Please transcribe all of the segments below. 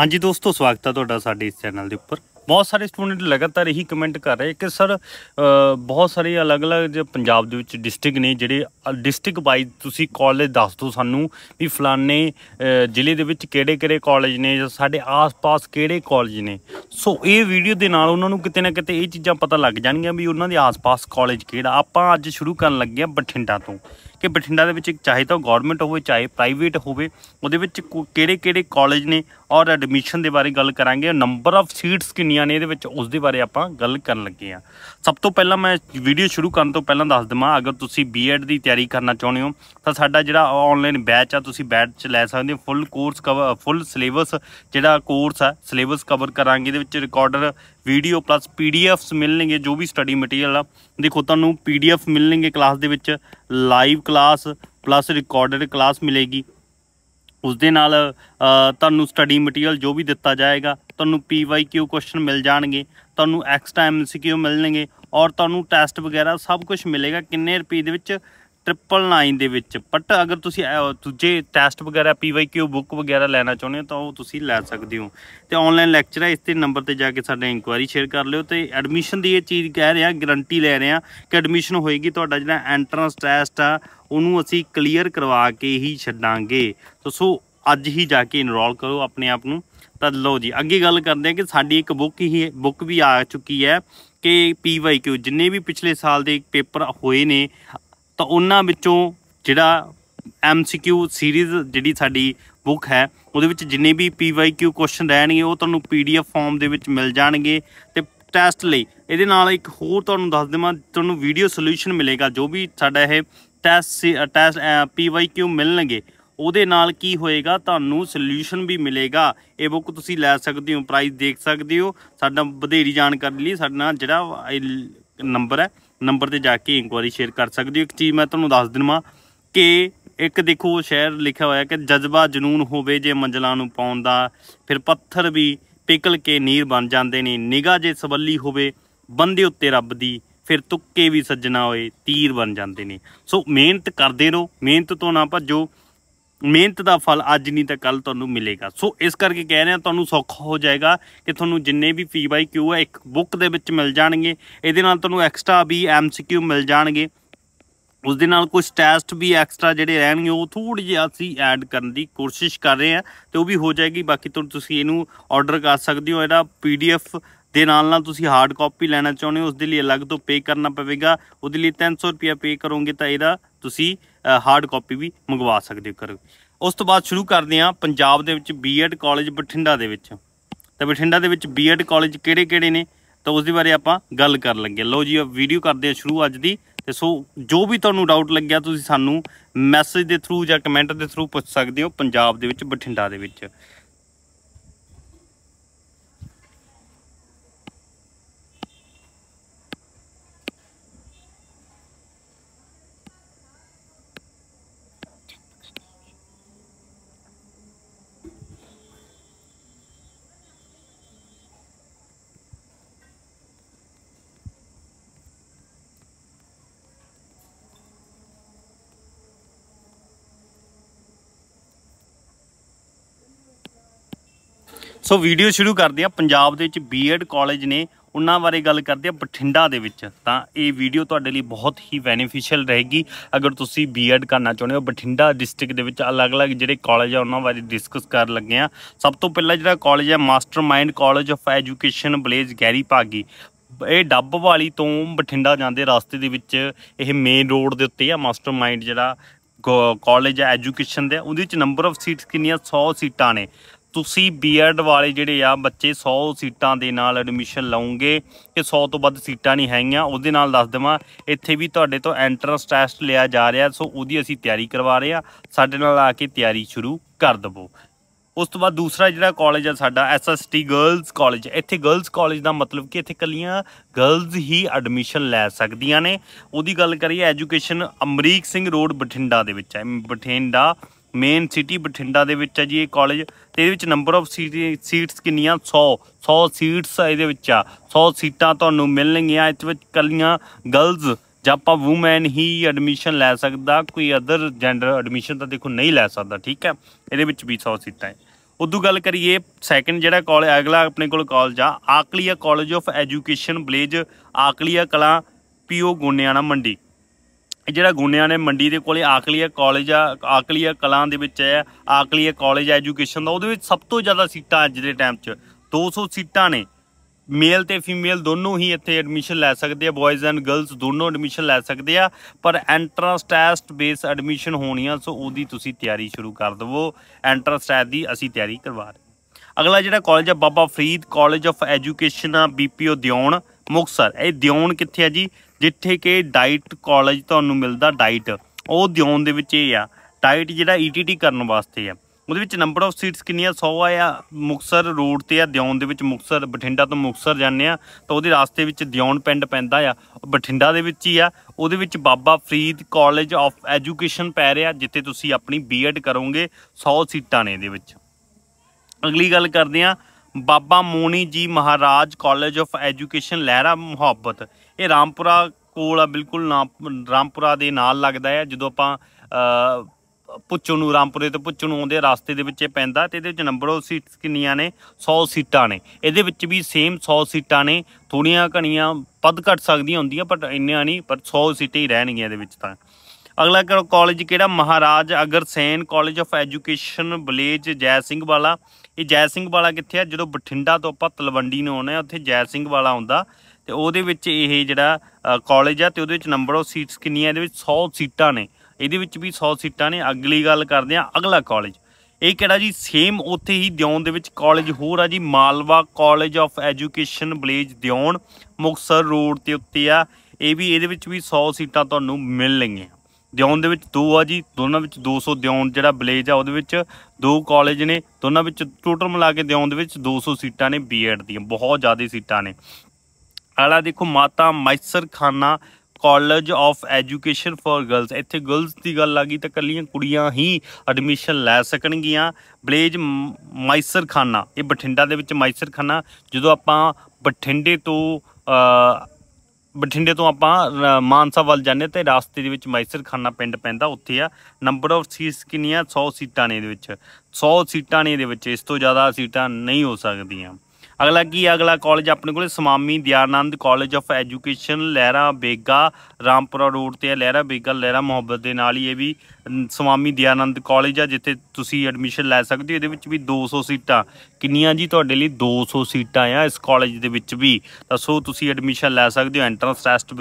ਹਾਂਜੀ ਦੋਸਤੋ ਸਵਾਗਤ ਹੈ ਤੁਹਾਡਾ ਸਾਡੇ ਇਸ ਚੈਨਲ ਦੇ ਉੱਪਰ ਬਹੁਤ ਸਾਰੇ ਸਟੂਡੈਂਟ ਲਗਾਤਾਰ ਇਹੀ ਕਮੈਂਟ ਕਰ ਰਹੇ ਕਿ ਸਰ ਬਹੁਤ ਸਾਰੇ ਅਲੱਗ-ਅਲੱਗ ਜੇ ਪੰਜਾਬ ਦੇ ਵਿੱਚ ਡਿਸਟ੍ਰਿਕਟ ਨੇ ਜਿਹੜੇ ਡਿਸਟ੍ਰਿਕਟ ਵਾਈਜ਼ ਤੁਸੀਂ ਕਾਲਜ ਦੱਸ ਦਿਓ ਸਾਨੂੰ ਵੀ ਫਲਾਣੇ ਜ਼ਿਲ੍ਹੇ ਦੇ ਵਿੱਚ ਕਿਹੜੇ-ਕਿਹੜੇ ਕਾਲਜ ਨੇ ਜਾਂ ਸਾਡੇ ਆਸ-ਪਾਸ ਕਿਹੜੇ ਕਾਲਜ ਨੇ ਸੋ ਇਹ ਵੀਡੀਓ ਦੇ ਨਾਲ ਉਹਨਾਂ ਨੂੰ ਕਿਤੇ ਨਾ ਕਿਤੇ ਇਹ ਚੀਜ਼ਾਂ ਪਤਾ ਲੱਗ ਜਾਣਗੀਆਂ ਵੀ ਉਹਨਾਂ ਦੇ ਆਸ-ਪਾਸ ਕਾਲਜ ਕਿਹੜਾ ਆਪਾਂ ਅੱਜ ਸ਼ੁਰੂ ਕਰਨ ਲੱਗੇ ਆ ਬਠਿੰਡਾ ਤੋਂ ਕਿ ਬਠਿੰਡਾ ਦੇ ਵਿੱਚ ਚਾਹੇ ਤਾਂ ਗਵਰਨਮੈਂਟ ਹੋਵੇ ਚਾਹੇ ਪ੍ਰਾਈਵੇਟ ਹੋਵੇ ਉਹਦੇ ਵਿੱਚ ਕਿਹੜੇ-ਕਿਹੜੇ ਕਾਲਜ ਨੇ ਔਰ ਐਡਮਿਸ਼ਨ ਦੇ ਬਾਰੇ ਗੱਲ ਕਰਾਂਗੇ ਨੰਬਰ ਆਫ ਸੀਟਸ ਕਿੰਨੀਆਂ ਨੇ ਇਹਦੇ ਵਿੱਚ ਉਸ ਦੇ ਬਾਰੇ ਆਪਾਂ ਗੱਲ ਕਰਨ ਲੱਗੇ ਆ ਸਭ ਤੋਂ ਪਹਿਲਾਂ ਮੈਂ ਵੀਡੀਓ ਸ਼ੁਰੂ ਕਰਨ ਤੋਂ ਪਹਿਲਾਂ ਦੱਸ ਦਵਾਂ ਅਗਰ ਤੁਸੀਂ ਬੀਐਡ ਦੀ ਤਿਆਰੀ ਕਰਨਾ ਚਾਹੁੰਦੇ ਹੋ ਤਾਂ ਸਾਡਾ ਜਿਹੜਾ ਆਨਲਾਈਨ ਬੈਚ ਆ ਤੁਸੀਂ ਬੈਚ ਲੈ ਸਕਦੇ ਹੋ full course cover full syllabus ਜਿਹੜਾ ਕੋਰਸ ਆ ਸਿਲੇਬਸ ਕਵਰ ਕਰਾਂਗੇ ਇਹਦੇ ਵਿੱਚ ਰਿਕਾਰਡਰ ਵੀਡੀਓ ਪਲੱਸ ਪੀਡੀਐਫਸ ਮਿਲਣਗੇ ਜੋ ਵੀ ਸਟੱਡੀ ਮਟੀਰੀਅਲ ਆ ਦੇਖੋ ਤੁਹਾਨੂੰ ਪੀਡੀਐਫ ਮਿਲਣਗੇ ਕਲਾਸ ਦੇ ਵਿੱਚ live class plus recorded class ਮਿਲੇਗੀ ਉਸ ਦੇ ਨਾਲ ਤੁਹਾਨੂੰ ਸਟੱਡੀ ਮਟੀਰੀਅਲ ਜੋ ਵੀ ਦਿੱਤਾ ਜਾਏਗਾ ਤੁਹਾਨੂੰ ਪੀਵਾਈਕਿਊ ਕੁਐਸਚਨ ਮਿਲ ਜਾਣਗੇ ਤੁਹਾਨੂੰ ਐਕਸਟਰਾ ਐਮਸੀਕਿਊ ਮਿਲਣਗੇ ਔਰ ਤੁਹਾਨੂੰ ਟੈਸਟ ਵਗੈਰਾ ਸਭ ਕੁਝ ਮਿਲੇਗਾ ਕਿੰਨੇ ਰੁਪਏ ਦੇ ਵਿੱਚ 999 ਦੇ ਵਿੱਚ ਬਟ ਅਗਰ ਤੁਸੀਂ ਦੂਜੇ ਟੈਸਟ ਵਗੈਰਾ ਪੀਵਾਈਕਿਊ ਬੁੱਕ ਵਗੈਰਾ ਲੈਣਾ ਚਾਹੁੰਦੇ ਹੋ ਤਾਂ ਉਹ ਤੁਸੀਂ ਲੈ ਸਕਦੇ ਹੋ ਤੇ ਆਨਲਾਈਨ ਲੈਕਚਰ ਹੈ ਇਸ ਤੇ ਨੰਬਰ ਤੇ ਜਾ ਕੇ ਸਾਡੇ ਇਨਕੁਆਇਰੀ ਸ਼ੇਅਰ ਕਰ ਲਿਓ ਤੇ ਐਡਮਿਸ਼ਨ ਦੀ ਇਹ ਚੀਜ਼ ਕਹਿ ਰਿਹਾ ਗਰੰਟੀ ਲੈ ਰਹੇ ਆ ਕਿ ਐਡਮਿਸ਼ਨ ਹੋਏਗੀ ਤੁਹਾਡਾ ਜਿਹੜਾ ਐਂਟਰੈਂਸ ਟੈਸਟ ਆ ਉਹਨੂੰ ਅਸੀਂ ਕਲੀਅਰ ਕਰਵਾ ਕੇ ਹੀ ਛੱਡਾਂਗੇ ਸੋ ਸੋ ਅੱਜ ਹੀ ਜਾ ਕੇ ਇਨਰੋਲ ਕਰੋ ਆਪਣੇ ਆਪ ਨੂੰ ਤਾਂ ਲਓ ਜੀ ਅੱਗੇ ਗੱਲ ਕਰਦੇ ਹਾਂ ਕਿ ਸਾਡੀ ਇੱਕ ਬੁੱਕ ਹੀ ਬੁੱਕ ਵੀ ਆ ਚੁੱਕੀ ਹੈ ਕਿ ਪੀਵਾਈਕਿਊ ਜਿੰਨੇ ਵੀ ਪਿਛਲੇ ਸਾਲ ਦੇ ਪੇਪਰ ਹੋਏ ਨੇ ਤਾਂ ਉਹਨਾਂ ਵਿੱਚੋਂ ਜਿਹੜਾ ਐਮਸੀਕਿਊ ਸੀਰੀਜ਼ ਜਿਹੜੀ ਸਾਡੀ ਬੁੱਕ ਹੈ ਉਹਦੇ ਵਿੱਚ ਜਿੰਨੇ ਵੀ ਪੀਵਾਈਕਿਊ ਕੁਐਸਚਨ ਰਹਿਣਗੇ ਉਹ ਤੁਹਾਨੂੰ ਪੀਡੀਐਫ ਫਾਰਮ ਦੇ ਵਿੱਚ ਮਿਲ ਜਾਣਗੇ ਤੇ ਟੈਸਟ ਲਈ ਇਹਦੇ ਨਾਲ ਇੱਕ ਹੋਰ ਤੁਹਾਨੂੰ ਦੱਸ ਦੇਵਾਂ ਤੁਹਾਨੂੰ ਵੀਡੀਓ ਸੋਲੂਸ਼ਨ ਮਿਲੇਗਾ ਜੋ ਵੀ ਸਾਡਾ ਇਹ ਟੈਸਟ ਟੈਸਟ ਪੀਵਾਈਕਿਊ ਮਿਲਣਗੇ ਉਹਦੇ ਨਾਲ ਕੀ ਹੋਏਗਾ ਤੁਹਾਨੂੰ ਸੋਲੂਸ਼ਨ ਵੀ ਮਿਲੇਗਾ ਇਹ ਬੁੱਕ ਤੁਸੀਂ ਲੈ ਸਕਦੇ ਹੋ ਪ੍ਰਾਈਸ ਦੇਖ ਸਕਦੇ ਹੋ ਸਾਡਾ ਵਧੇਰੀ ਜਾਣਕਾਰੀ ਲਈ ਸਾਡਾ ਜਿਹੜਾ ਨੰਬਰ ਹੈ ਨੰਬਰ ਤੇ ਜਾ ਕੇ ਇਨਕੁਆਰੀ ਸ਼ੇਅਰ ਕਰ ਸਕਦੇ ਹੋ ਇੱਕ ਚੀਜ਼ ਮੈਂ ਤੁਹਾਨੂੰ ਦੱਸ ਦਿੰਵਾਂ ਕਿ ਇੱਕ ਦੇਖੋ ਸ਼ਹਿਰ ਲਿਖਿਆ ਹੋਇਆ ਕਿ ਜਜ਼ਬਾ ਜਨੂਨ ਹੋਵੇ ਜੇ ਮੰਜ਼ਲਾਂ ਨੂੰ ਪਾਉਣ ਦਾ ਫਿਰ ਪੱਥਰ ਵੀ ਪਿਕਲ ਕੇ ਨੀਰ ਬਣ ਜਾਂਦੇ ਨੇ ਨਿਗਾ ਜੇ ਸਵੱਲੀ ਹੋਵੇ ਬੰਦੇ ਉੱਤੇ ਰੱਬ ਦੀ ਫਿਰ ਤੁੱਕੇ ਵੀ ਸੱਜਣਾ ਹੋਏ ਤੀਰ ਬਣ ਜਾਂਦੇ ਨੇ ਸੋ ਮਿਹਨਤ ਕਰਦੇ ਰਹੋ ਮਿਹਨਤ ਤੋਂ ਨਾ ਭੱਜੋ ਮਿਹਨਤ ਦਾ ਫਲ ਅੱਜ ਨਹੀਂ ਤਾਂ ਕੱਲ ਤੁਹਾਨੂੰ ਮਿਲੇਗਾ ਸੋ ਇਸ ਕਰਕੇ ਕਹਿ ਰਹੇ ਤੁਹਾਨੂੰ ਸੌਖਾ ਹੋ ਜਾਏਗਾ ਕਿ ਤੁਹਾਨੂੰ ਜਿੰਨੇ ਵੀ ਪੀ ਬਾਈ ਕਿਊ ਹੈ ਇੱਕ ਬੁੱਕ ਦੇ ਵਿੱਚ ਮਿਲ ਜਾਣਗੇ ਇਹਦੇ ਨਾਲ ਤੁਹਾਨੂੰ ਐਕਸਟਰਾ ਵੀ ਐਮਸੀਕਿਊ ਮਿਲ ਜਾਣਗੇ ਉਸ ਦੇ ਨਾਲ ਕੁਝ ਟੈਸਟ ਵੀ ਐਕਸਟਰਾ ਜਿਹੜੇ ਰਹਿਣਗੇ ਉਹ ਥੋੜੀ ਜਿਹੀ ਅਸੀਂ ਐਡ ਕਰਨ ਦੀ ਕੋਸ਼ਿਸ਼ ਕਰ ਰਹੇ ਹਾਂ ਤੇ ਉਹ ਵੀ ਹੋ ਜਾਏਗੀ ਬਾਕੀ ਤੁਸੀਂ ਇਹਨੂੰ ਆਰਡਰ ਕਰ ਸਕਦੇ ਹੋ ਇਹਦਾ ਪੀਡੀਐਫ ਦੇ ਨਾਲ ਨਾਲ ਤੁਸੀਂ ਹਾਰਡ ਕਾਪੀ ਲੈਣਾ ਚਾਹੁੰਦੇ ਹੋ ਉਸ ਦੇ ਲਈ ਅਲੱਗ ਤੋਂ ਪੇ ਕਰਨਾ ਪਵੇਗਾ ਉਹਦੇ ਲਈ 300 ਰੁਪਏ ਪੇ ਕਰੋਗੇ ਤਾਂ ਇਹਦਾ ਤੁਸੀਂ ਹਾਰਡ ਕਾਪੀ ਵੀ ਮੰਗਵਾ ਸਕਦੇ ਹੋ ਕਰੋ ਉਸ ਤੋਂ ਬਾਅਦ ਸ਼ੁਰੂ ਕਰਦੇ ਹਾਂ ਪੰਜਾਬ ਦੇ ਵਿੱਚ ਬੀਐਡ ਕਾਲਜ ਬਠਿੰਡਾ ਦੇ ਵਿੱਚ ਤਾਂ ਬਠਿੰਡਾ ਦੇ ਵਿੱਚ ਬੀਐਡ ਕਾਲਜ ਕਿਹੜੇ-ਕਿਹੜੇ ਨੇ ਤਾਂ ਉਸ ਦੇ ਬਾਰੇ ਆਪਾਂ ਗੱਲ ਕਰਨ ਲੱਗੇ ਲਓ ਜੀ ਵੀਡੀਓ ਕਰਦੇ ਹਾਂ ਸ਼ੁਰੂ ਅੱਜ ਦੀ ਤੇ ਸੋ ਜੋ ਵੀ ਤੁਹਾਨੂੰ ਡਾਊਟ ਲੱਗਿਆ ਤੁਸੀਂ ਸਾਨੂੰ ਮੈਸੇਜ ਦੇ ਥਰੂ ਜਾਂ ਕਮੈਂਟ ਦੇ ਥਰੂ ਪੁੱਛ ਸਕਦੇ ਹੋ ਪੰਜਾਬ ਦੇ ਵਿੱਚ ਬਠਿੰਡਾ ਦੇ ਵਿੱਚ ਸੋ ਵੀਡੀਓ ਸ਼ੁਰੂ ਕਰਦੇ ਆ ਪੰਜਾਬ ਦੇ ਵਿੱਚ ਬੀਐਡ ਕਾਲਜ ਨੇ ਉਹਨਾਂ ਬਾਰੇ ਗੱਲ ਕਰਦੇ ਆ ਬਠਿੰਡਾ ਦੇ ਵਿੱਚ ਤਾਂ ਇਹ ਵੀਡੀਓ ਤੁਹਾਡੇ ਲਈ ਬਹੁਤ ਹੀ ਬੈਨੀਫੀਸ਼ੀਅਲ ਰਹੇਗੀ ਅਗਰ ਤੁਸੀਂ ਬੀਐਡ ਕਰਨਾ ਚਾਹੁੰਦੇ ਹੋ ਬਠਿੰਡਾ ਡਿਸਟ੍ਰਿਕਟ ਦੇ ਵਿੱਚ ਅਲੱਗ-ਅਲੱਗ ਜਿਹੜੇ ਕਾਲਜ ਆ ਉਹਨਾਂ ਬਾਰੇ ਡਿਸਕਸ ਕਰਨ ਲੱਗੇ ਆ ਸਭ ਤੋਂ ਪਹਿਲਾਂ ਜਿਹੜਾ ਕਾਲਜ ਹੈ Mastermind College of Education village Gehri ਪਾਗੀ ਇਹ ਡੱਬ ਵਾਲੀ ਤੋਂ ਬਠਿੰਡਾ ਜਾਂਦੇ ਰਸਤੇ ਦੇ ਵਿੱਚ ਇਹ ਮੇਨ ਰੋਡ ਦੇ ਉੱਤੇ ਆ ਮਾਸਟਰਮਾਈਂਡ ਜਿਹੜਾ ਕਾਲਜ ਐਜੂਕੇਸ਼ਨ ਦੇ ਉਹਦੇ ਵਿੱਚ ਨੰਬਰ ਆਫ ਸੀਟਸ ਕਿੰਨੀਆਂ 100 ਸੀਟਾਂ ਨੇ ਤੁਸੀਂ ਬੀਐਡ ਵਾਲੇ ਜਿਹੜੇ ਆ ਬੱਚੇ 100 ਸੀਟਾਂ ਦੇ ਨਾਲ ਐਡਮਿਸ਼ਨ ਲਾਉਂਗੇ ਕਿ 100 ਤੋਂ ਵੱਧ ਸੀਟਾਂ ਨਹੀਂ ਹੈਗੀਆਂ ਉਹਦੇ ਨਾਲ ਦੱਸ ਦਵਾਂ ਇੱਥੇ ਵੀ ਤੁਹਾਡੇ ਤੋਂ ਐਂਟਰੈਂਸ ਟੈਸਟ ਲਿਆ ਜਾ ਰਿਹਾ ਸੋ ਉਹਦੀ ਅਸੀਂ ਤਿਆਰੀ ਕਰਵਾ ਰਹੇ ਆ ਸਾਡੇ ਨਾਲ ਆ ਕੇ ਤਿਆਰੀ ਸ਼ੁਰੂ ਕਰ ਦਵੋ ਉਸ ਤੋਂ ਬਾਅਦ ਦੂਸਰਾ ਜਿਹੜਾ ਕਾਲਜ ਆ ਸਾਡਾ ਐਸਐਸਟੀ ਗਰਲਸ ਕਾਲਜ ਇੱਥੇ ਗਰਲਸ ਕਾਲਜ ਦਾ ਮਤਲਬ ਕਿ ਇੱਥੇ ਕੱਲੀਆਂ ਗਰਲਸ ਹੀ ਐਡਮਿਸ਼ਨ ਲੈ ਸਕਦੀਆਂ ਨੇ ਉਹਦੀ ਗੱਲ ਕਰੀਏ ਐਜੂਕੇਸ਼ਨ ਅਮਰੀਕ ਸਿੰਘ ਰੋਡ ਬਠਿੰਡਾ ਦੇ ਵਿੱਚ ਹੈ ਬਠਿੰਡਾ ਮੇਨ ਸਿਟੀ ਬਠਿੰਡਾ ਦੇ ਵਿੱਚ ਹੈ ਜੀ ਇਹ ਕਾਲਜ ਤੇ ਇਹਦੇ ਵਿੱਚ ਨੰਬਰ ਆਫ ਸੀਟਸ ਕਿੰਨੀਆਂ 100 100 ਸੀਟਸ ਇਹਦੇ ਵਿੱਚ ਆ 100 ਸੀਟਾਂ ਤੁਹਾਨੂੰ ਮਿਲਣਗੀਆਂ ਇਸ ਵਿੱਚ ਕੱਲੀਆਂ ਗਰਲਜ਼ ਜਾਂ ਆਪਾਂ ਔਮਨ ਹੀ ਐਡਮਿਸ਼ਨ ਲੈ ਸਕਦਾ ਕੋਈ ਅਦਰ ਜੈਂਡਰ ਐਡਮਿਸ਼ਨ ਤਾਂ ਦੇਖੋ ਨਹੀਂ ਲੈ ਸਕਦਾ ਠੀਕ ਹੈ ਇਹਦੇ ਵਿੱਚ ਵੀ 100 ਸੀਟਾਂ ਹੈ ਉਦੋਂ ਗੱਲ ਕਰੀਏ ਸੈਕੰਡ ਜਿਹੜਾ ਕਾਲਜ ਅਗਲਾ ਆਪਣੇ ਕੋਲ ਕਾਲਜ ਆ Akalia College of Education village Akalia Kalan PO Goniana ਮੰਡੀ ਜਿਹੜਾ ਗੁੰਨਿਆਂ ਨੇ ਮੰਡੀ ਦੇ ਕੋਲੇ ਆਕਲੀਆ ਕਾਲਜ ਆ ਆਕਲੀਆ ਕਲਾਂ ਦੇ ਵਿੱਚ ਹੈ ਆਕਲੀਆ ਕਾਲਜ ਐਜੂਕੇਸ਼ਨ ਦਾ ਉਹਦੇ ਵਿੱਚ ਸਭ ਤੋਂ ਜ਼ਿਆਦਾ ਸੀਟਾਂ ਅੱਜ ਦੇ ਟਾਈਮ 'ਚ 200 ਸੀਟਾਂ ਨੇ ਮੇਲ ਤੇ ਫੀਮੇਲ ਦੋਨੋਂ ਹੀ ਇੱਥੇ ਐਡਮਿਸ਼ਨ ਲੈ ਸਕਦੇ ਆ ਬॉयਜ਼ ਐਂਡ ਗਰਲਸ ਦੋਨੋਂ ਐਡਮਿਸ਼ਨ ਲੈ ਸਕਦੇ ਆ ਪਰ ਐਂਟਰੈਂਸ ਟੈਸਟ ਬੇਸ ਐਡਮਿਸ਼ਨ ਹੋਣੀ ਆ ਸੋ ਉਹਦੀ ਤੁਸੀਂ ਤਿਆਰੀ ਸ਼ੁਰੂ ਕਰ ਦਵੋ ਐਂਟਰੈਂਸ ਟੈਸਟ ਦੀ ਅਸੀਂ ਤਿਆਰੀ ਕਰਵਾ ਰਹੇ ਅਗਲਾ ਜਿਹੜਾ ਕਾਲਜ ਆ Baba Farid College of Education ਆ ਬੀਪੀਓ ਦਿਉਣ ਮੁਕਸਰ ਇਹ ਦਿਉਣ ਕਿੱਥੇ ਆ ਜੀ ਜਿੱਥੇ ਕਿ ਡਾਈਟ ਕਾਲਜ ਤੁਹਾਨੂੰ ਮਿਲਦਾ ਡਾਈਟ ਉਹ ਦਿਉਣ ਦੇ ਵਿੱਚ ਇਹ ਆ ਡਾਈਟ ਜਿਹੜਾ ਈਟੀਟੀ ਕਰਨ ਵਾਸਤੇ ਆ ਉਹਦੇ ਵਿੱਚ ਨੰਬਰ ਆਫ ਸੀਟਸ ਕਿੰਨੀਆਂ 100 ਆ ਮੁਕਸਰ ਰੋਡ ਤੇ ਆ ਦਿਉਣ ਦੇ ਵਿੱਚ ਮੁਕਸਰ ਬਠਿੰਡਾ ਤੋਂ ਮੁਕਸਰ ਜਾਂਦੇ ਆ ਤਾਂ ਉਹਦੇ ਰਾਸਤੇ ਵਿੱਚ ਦਿਉਣ ਪਿੰਡ ਪੈਂਦਾ ਆ ਬਠਿੰਡਾ ਦੇ ਵਿੱਚ ਹੀ ਆ ਉਹਦੇ ਵਿੱਚ Baba Farid College of Education ਪੈ ਰਿਹਾ ਜਿੱਥੇ ਤੁਸੀਂ ਆਪਣੀ ਬੀਐਡ ਕਰੋਗੇ 100 ਸੀਟਾਂ ਨੇ ਇਹਦੇ ਵਿੱਚ ਅਗਲੀ ਗੱਲ ਕਰਦੇ ਆ Baba Moni ji Maharaj College of Education Lehra Mohabbat ਇਹ ਰਾਮਪੁਰਾ ਕੋਲ ਆ ਬਿਲਕੁਲ ਰਾਮਪੁਰਾ ਦੇ ਨਾਲ ਲੱਗਦਾ ਹੈ ਜਦੋਂ ਆਪਾਂ ਪੁੱਚੋ ਨੂੰ ਰਾਮਪੁਰੇ ਤੋਂ ਪੁੱਚੋ ਨੂੰ ਆਉਂਦੇ ਰਸਤੇ ਦੇ ਵਿੱਚ ਇਹ ਪੈਂਦਾ ਤੇ ਇਹਦੇ ਵਿੱਚ ਨੰਬਰ ਸੀਟਸ ਕਿੰਨੀਆਂ ਨੇ 100 ਸੀਟਾਂ ਨੇ ਇਹਦੇ ਵਿੱਚ ਵੀ ਸੇਮ 100 ਸੀਟਾਂ ਨੇ ਥੋੜੀਆਂ ਘਣੀਆਂ ਪਦ ਘਟ ਸਕਦੀਆਂ ਹੁੰਦੀਆਂ ਪਰ ਇੰਨੀਆਂ ਨਹੀਂ ਪਰ 100 ਸੀਟਾਂ ਹੀ ਰਹਿਣਗੀਆਂ ਇਹਦੇ ਵਿੱਚ ਤਾਂ ਅਗਲਾ ਕਾਲਜ ਕਿਹੜਾ Maharaj Agrasen College of Education village Jai Singh ਵਾਲਾ ਇਹ ਜੈ ਸਿੰਘ ਵਾਲਾ ਕਿੱਥੇ ਆ ਜਦੋਂ ਬਠਿੰਡਾ ਤੋਂ ਆਪਾਂ ਤਲਵੰਡੀ ਨੂੰ ਆਉਣਾ ਉੱਥੇ ਜੈ ਸਿੰਘ ਵਾਲਾ ਆਉਂਦਾ ਤੇ ਉਹਦੇ ਵਿੱਚ ਇਹ ਜਿਹੜਾ ਕਾਲਜ ਆ ਤੇ ਉਹਦੇ ਵਿੱਚ ਨੰਬਰ ਆਫ ਸੀਟਸ ਕਿੰਨੀਆਂ ਇਹਦੇ ਵਿੱਚ 100 ਸੀਟਾਂ ਨੇ ਇਹਦੇ ਵਿੱਚ ਵੀ 100 ਸੀਟਾਂ ਨੇ ਅਗਲੀ ਗੱਲ ਕਰਦੇ ਆ ਅਗਲਾ ਕਾਲਜ ਇਹ ਕਿਹੜਾ ਜੀ ਸੇਮ ਉੱਥੇ ਹੀ ਦਿਉਣ ਦੇ ਵਿੱਚ ਕਾਲਜ ਹੋਰ ਆ ਜੀ Malwa College of Education village Deon Muktsar road ਤੇ ਉੱਤੇ ਆ ਇਹ ਵੀ ਇਹਦੇ ਵਿੱਚ ਵੀ 100 ਸੀਟਾਂ ਤੁਹਾਨੂੰ ਮਿਲ ਲਈਆਂ ਦਿਉਣ ਦੇ ਵਿੱਚ ਦੋ ਆ ਜੀ ਦੋਨਾਂ ਵਿੱਚ 200 ਦਿਉਣ ਜਿਹੜਾ ਬਲੇਜ ਆ ਉਹਦੇ ਵਿੱਚ ਦੋ ਕਾਲਜ ਨੇ ਦੋਨਾਂ ਵਿੱਚ ਟੋਟਲ ਮਿਲਾ ਕੇ ਦਿਉਣ ਦੇ ਵਿੱਚ 200 ਸੀਟਾਂ ਨੇ ਬੀਐਡ ਦੀਆਂ ਬਹੁਤ ਜ਼ਿਆਦਾ ਸੀਟਾਂ ਨੇ ਆਲਾ ਦੇਖੋ Mata Maisar Khana College of Education for girls ਇੱਥੇ ਗਰਲਸ ਦੀ ਗੱਲ ਆ ਗਈ ਤਾਂ ਕੱਲੀਆਂ ਕੁੜੀਆਂ ਹੀ ਐਡਮਿਸ਼ਨ ਲੈ ਸਕਣਗੀਆਂ ਬਲੇਜ ਮੈਸਰ ਖਾਨਾ ਇਹ ਬਠਿੰਡਾ ਦੇ ਵਿੱਚ ਮੈਸਰ ਖਾਨਾ ਜਦੋਂ ਆਪਾਂ ਬਠਿੰਡੇ ਤੋਂ ਬਠਿੰਡੇ ਤੋਂ ਆਪਾਂ ਮਾਨਸਾ ਵੱਲ ਜਾਂਦੇ ਤੇ ਰਾਸਤੇ ਦੇ ਵਿੱਚ ਮੈਸਰ ਖਾਨਾ ਪਿੰਡ ਪੈਂਦਾ ਉੱਥੇ ਆ ਨੰਬਰ ਆਫ ਸੀਟਸ ਕਿੰਨੀਆਂ 100 ਸੀਟਾਂ ਨੇ ਇਹਦੇ ਵਿੱਚ 100 ਸੀਟਾਂ ਨੇ ਇਹਦੇ ਵਿੱਚ ਇਸ ਤੋਂ ਜ਼ਿਆਦਾ ਸੀਟਾਂ ਨਹੀਂ ਹੋ ਸਕਦੀਆਂ ਅਗਲਾ ਕੀ ਅਗਲਾ ਕਾਲਜ ਆਪਣੇ ਕੋਲੇ Swami Dayanand College of Education Lehra Bega Rampura road ਤੇ ਹੈ ਲਹਿਰਾ ਬੇਗਾ ਲਹਿਰਾ ਮੁਹੱਬਤ ਦੇ ਨਾਲ ਹੀ ਇਹ ਵੀ ਸਵਾਮੀ ਦਿਆਨੰਦ ਕਾਲਜ ਆ ਜਿੱਥੇ ਤੁਸੀਂ ਐਡਮਿਸ਼ਨ ਲੈ ਸਕਦੇ ਹੋ ਇਹਦੇ ਵਿੱਚ ਵੀ 200 ਸੀਟਾਂ ਕਿੰਨੀਆਂ ਜੀ ਤੁਹਾਡੇ ਲਈ 200 ਸੀਟਾਂ ਆ ਇਸ ਕਾਲਜ ਦੇ ਵਿੱਚ ਵੀ ਸੋ ਤੁਸੀਂ ਐਡਮਿਸ਼ਨ ਲੈ ਸਕਦੇ ਹੋ ਐਂਟਰੈਂਸ ਟੈਸਟ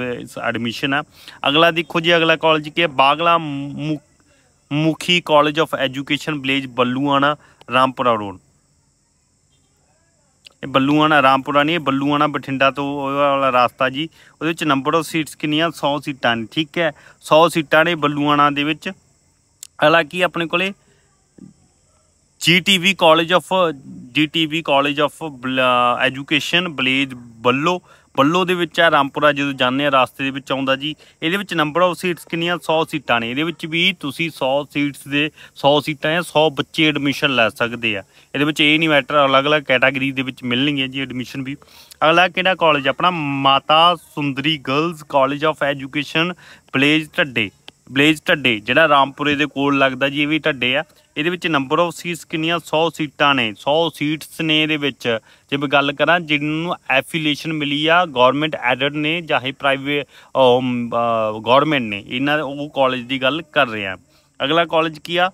ਐਡਮਿਸ਼ਨ ਆ ਅਗਲਾ ਦੇਖੋ ਜੀ ਅਗਲਾ ਕਾਲਜ ਕੀ ਹੈ Bagla Mukhi College of Education village Balluana Rampura road ਇਹ ਬੱਲੂਆਣਾ ਰਾਮਪੁਰਾ ਨਹੀਂ ਇਹ ਬੱਲੂਆਣਾ ਬਠਿੰਡਾ ਤੋਂ ਉਹ ਵਾਲਾ ਰਸਤਾ ਜੀ ਉਹਦੇ ਵਿੱਚ ਨੰਬਰ ਆਫ ਸੀਟਸ ਕਿੰਨੀਆਂ 100 ਸੀਟਾਂ ਨੇ ਠੀਕ ਹੈ 100 ਸੀਟਾਂ ਨੇ ਬੱਲੂਆਣਾ ਦੇ ਵਿੱਚ ਹਾਲਾਂਕਿ ਆਪਣੇ ਕੋਲੇ GTB College of GTB College of Education village Ballo Ballo ਦੇ ਵਿੱਚ ਆ ਰਾਮਪੁਰਾ ਜਦੋਂ ਜਾਂਦੇ ਆ ਰਾਸਤੇ ਦੇ ਵਿੱਚ ਆਉਂਦਾ ਜੀ ਇਹਦੇ ਵਿੱਚ ਨੰਬਰ ਆਫ ਸੀਟਸ ਕਿੰਨੀਆਂ 100 ਸੀਟਾਂ ਨੇ ਇਹਦੇ ਵਿੱਚ ਵੀ ਤੁਸੀਂ 100 ਸੀਟਸ ਦੇ 100 ਸੀਟਾਂ ਆ 100 ਬੱਚੇ ਐਡਮਿਸ਼ਨ ਲੈ ਸਕਦੇ ਆ ਇਹਦੇ ਵਿੱਚ ਇਹ ਨਹੀਂ ਮੈਟਰ ਅਲੱਗ-ਅਲੱਗ ਕੈਟਾਗਰੀ ਦੇ ਵਿੱਚ ਮਿਲਣਗੀਆਂ ਜੀ ਐਡਮਿਸ਼ਨ ਵੀ ਅਗਲਾ ਕਿਹੜਾ ਕਾਲਜ ਆਪਣਾ Mata Sundari girls College of Education village Dhadde village Dhadde ਜਿਹੜਾ ਰਾਮਪੁਰੇ ਦੇ ਕੋਲ ਲੱਗਦਾ ਜੀ ਇਹ ਵੀ ਢੱਡੇ ਆ ਇਹਦੇ ਵਿੱਚ ਨੰਬਰ ਆਫ ਸੀਟਸ ਕਿੰਨੀਆਂ 100 ਸੀਟਾਂ ਨੇ 100 ਸੀਟਸ ਨੇ ਇਹਦੇ ਵਿੱਚ ਜੇ ਮੈਂ ਗੱਲ ਕਰਾਂ ਨੂੰ ਐਫੀਲੀਏਸ਼ਨ ਮਿਲੀ ਆ ਗਵਰਨਮੈਂਟ ਐਡਡ ਨੇ ਜਾਂ ਹੀ ਪ੍ਰਾਈਵੇਟ ਗਵਰਨਮੈਂਟ ਨੇ ਇਹਨਾਂ ਉਹ ਕਾਲਜ ਦੀ ਗੱਲ ਕਰ ਰਹੇ ਆ ਅਗਲਾ ਕਾਲਜ ਕੀ ਆ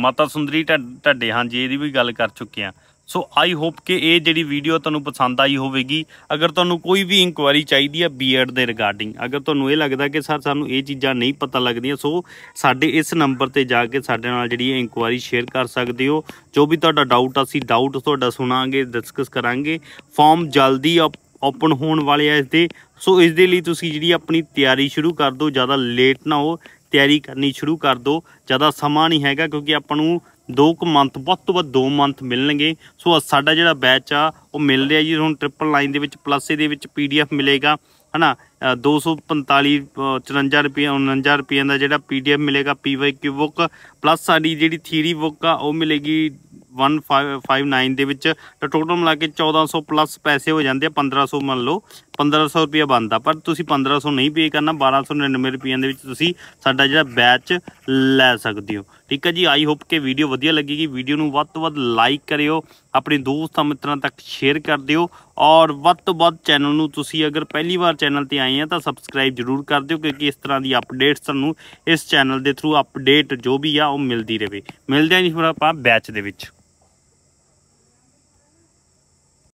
ਮਾਤਾ ਸੁੰਦਰੀ ਢੱਡੇ ਹਾਂਜੀ ਇਹਦੀ ਵੀ ਗੱਲ ਕਰ ਚੁੱਕੇ ਆ ਸੋ ਆਈ ਹੋਪ ਕਿ ਇਹ ਜਿਹੜੀ ਵੀਡੀਓ ਤੁਹਾਨੂੰ ਪਸੰਦ ਆਈ ਹੋਵੇਗੀ ਅਗਰ ਤੁਹਾਨੂੰ ਕੋਈ ਵੀ ਇਨਕੁਆਇਰੀ ਚਾਹੀਦੀ ਹੈ ਬੀਐਡ ਦੇ ਰਿਗਾਰਡਿੰਗ ਅਗਰ ਤੁਹਾਨੂੰ ਇਹ ਲੱਗਦਾ ਕਿ ਸਰ ਸਾਨੂੰ ਇਹ ਚੀਜ਼ਾਂ ਨਹੀਂ ਪਤਾ ਲੱਗਦੀਆਂ ਸੋ ਸਾਡੇ ਇਸ ਨੰਬਰ ਤੇ ਜਾ ਕੇ ਸਾਡੇ ਨਾਲ ਜਿਹੜੀ ਇਨਕੁਆਇਰੀ ਸ਼ੇਅਰ ਕਰ ਸਕਦੇ ਹੋ ਜੋ ਵੀ ਤੁਹਾਡਾ ਡਾਊਟ ਅਸੀਂ ਡਾਊਟ ਤੁਹਾਡਾ ਸੁਣਾਂਗੇ ਡਿਸਕਸ ਕਰਾਂਗੇ ਫਾਰਮ ਜਲਦੀ ਓਪਨ ਹੋਣ ਵਾਲੇ ਆ ਇਸ ਦੇ ਸੋ ਇਸ ਦੇ ਲਈ ਤੁਸੀਂ ਜਿਹੜੀ ਆਪਣੀ ਤਿਆਰੀ ਸ਼ੁਰੂ ਕਰ ਦਿਓ ਜ਼ਿਆਦਾ ਲੇਟ ਨਾ ਹੋ ਤਿਆਰੀ ਕਰਨੀ ਸ਼ੁਰੂ ਕਰ ਦਿਓ ਜ਼ਿਆਦਾ ਸਮਾਂ ਨਹੀਂ ਹੈਗਾ ਕਿਉਂਕਿ ਆਪਾਂ ਨੂੰ ਦੋ ਕੁ ਮੰਥ ਬਹੁਤ ਤੋਂ ਬਹੁਤ ਦੋ ਮੰਥ ਮਿਲਣਗੇ ਸੋ ਸਾਡਾ ਜਿਹੜਾ ਬੈਚ ਆ ਉਹ ਮਿਲ ਰਿਹਾ ਜੀ ਹੁਣ ਟ੍ਰਿਪਲ ਲਾਈਨ ਦੇ ਵਿੱਚ ਪਲੱਸ ਇਹਦੇ ਵਿੱਚ ਪੀਡੀਐਫ ਮਿਲੇਗਾ ਹਨਾ 245 54 ਰੁਪਏ 49 ਰੁਪਏ ਦਾ ਜਿਹੜਾ ਪੀਡੀਐਫ ਮਿਲੇਗਾ ਪੀਵਾਈਕਿਊ ਬੁੱਕ ਪਲੱਸ ਸਾਡੀ ਜਿਹੜੀ ਥੀਰੀ ਬੁੱਕ ਆ ਉਹ ਮਿਲੇਗੀ 1559 ਦੇ ਵਿੱਚ ਟੋਟਲ ਮਿਲਾ ਕੇ 1400 ਪਲੱਸ ਪੈਸੇ ਹੋ ਜਾਂਦੇ ਆ 1500 ਮੰਨ ਲਓ 1500 ਰੁਪਏ ਬਣਦਾ ਪਰ ਤੁਸੀਂ 1500 ਨਹੀਂ ਪੇ ਕਰਨਾ 1299 ਰੁਪਏ ਦੇ ਵਿੱਚ ਤੁਸੀਂ ਸਾਡਾ ਜਿਹੜਾ ਬੈਚ ਲੈ ਸਕਦੇ ਹੋ ਠੀਕ ਹੈ ਜੀ ਆਈ ਹੋਪ ਕਿ ਵੀਡੀਓ ਵਧੀਆ ਲੱਗੇਗੀ ਵੀਡੀਓ ਨੂੰ ਵੱਧ ਤੋਂ ਵੱਧ ਲਾਈਕ ਕਰਿਓ ਆਪਣੇ ਦੋਸਤਾਂ ਮਿੱਤਰਾਂ ਤੱਕ ਸ਼ੇਅਰ ਕਰ ਦਿਓ ਔਰ ਵੱਧ ਤੋਂ ਵੱਧ ਚੈਨਲ ਨੂੰ ਤੁਸੀਂ ਅਗਰ ਪਹਿਲੀ ਵਾਰ ਚੈਨਲ ਤੇ ਆਏ ਆ ਤਾਂ ਸਬਸਕ੍ਰਾਈਬ ਜ਼ਰੂਰ ਕਰ ਦਿਓ ਕਿਉਂਕਿ ਇਸ ਤਰ੍ਹਾਂ ਦੀ ਅਪਡੇਟਸ ਤੁਹਾਨੂੰ ਇਸ ਚੈਨਲ ਦੇ ਥਰੂ ਅਪਡੇਟ ਜੋ ਵੀ ਆ ਉਹ ਮਿਲਦੀ ਰਹੇ ਮਿਲਦੇ ਆਂ ਜੀ ਫਿਰ ਆਪਾਂ ਬੈਚ ਦੇ ਵਿੱਚ